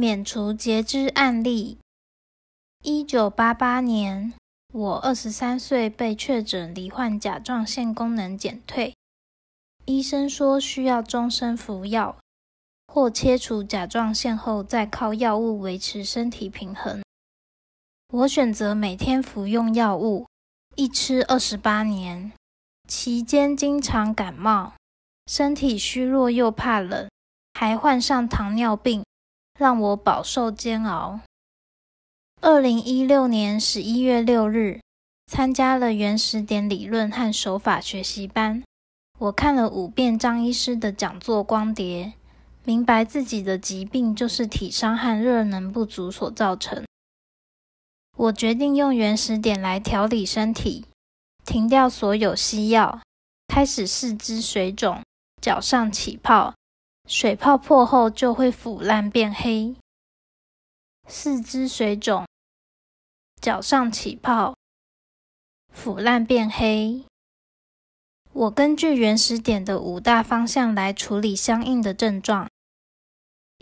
免除截肢案例。一九八八年，我二十三岁，被确诊罹患甲状腺功能减退。医生说需要终身服药，或切除甲状腺后再靠药物维持身体平衡。我选择每天服用药物，一吃二十八年，期间经常感冒，身体虚弱又怕冷，还患上糖尿病。让我饱受煎熬。二零一六年十一月六日，参加了原始点理论和手法学习班。我看了五遍张医师的讲座光碟，明白自己的疾病就是体伤和热能不足所造成。我决定用原始点来调理身体，停掉所有西药，开始四肢水肿，脚上起泡。水泡破后就会腐烂变黑，四肢水肿，脚上起泡，腐烂变黑。我根据原始点的五大方向来处理相应的症状：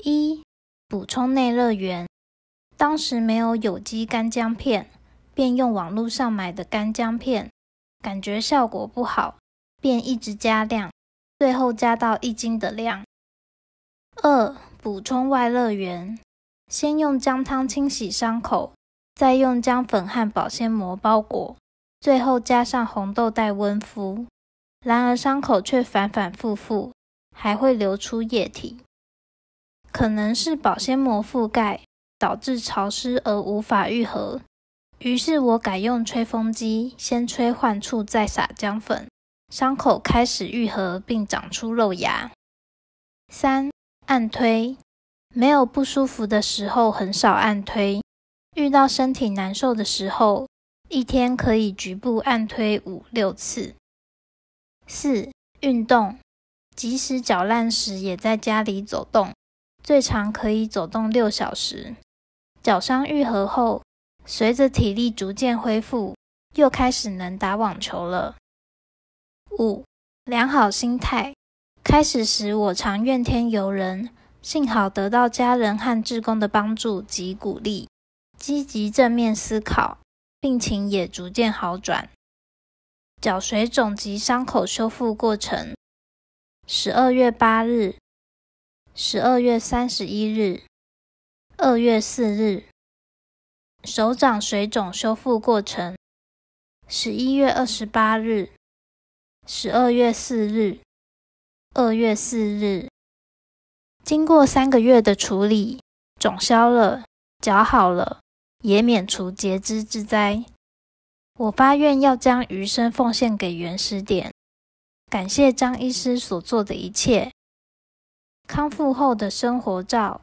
一、补充内热源。当时没有有机干姜片，便用网络上买的干姜片，感觉效果不好，便一直加量，最后加到一斤的量。二补充外乐源，先用姜汤清洗伤口，再用姜粉和保鲜膜包裹，最后加上红豆袋温敷。然而伤口却反反复复，还会流出液体，可能是保鲜膜覆盖导致潮湿而无法愈合。于是我改用吹风机，先吹患处再撒姜粉，伤口开始愈合并长出肉芽。三。按推，没有不舒服的时候很少按推，遇到身体难受的时候，一天可以局部按推五六次。四、运动，即使脚烂时也在家里走动，最长可以走动六小时。脚伤愈合后，随着体力逐渐恢复，又开始能打网球了。五、良好心态。开始时，我常怨天尤人。幸好得到家人和职工的帮助及鼓励，积极正面思考，病情也逐渐好转。脚水肿及伤口修复过程：十二月八日、十二月三十一日、二月四日。手掌水肿修复过程：十一月二十八日、十二月四日。二月四日，经过三个月的处理，肿消了，脚好了，也免除截肢之灾。我发愿要将余生奉献给原始点，感谢张医师所做的一切。康复后的生活照。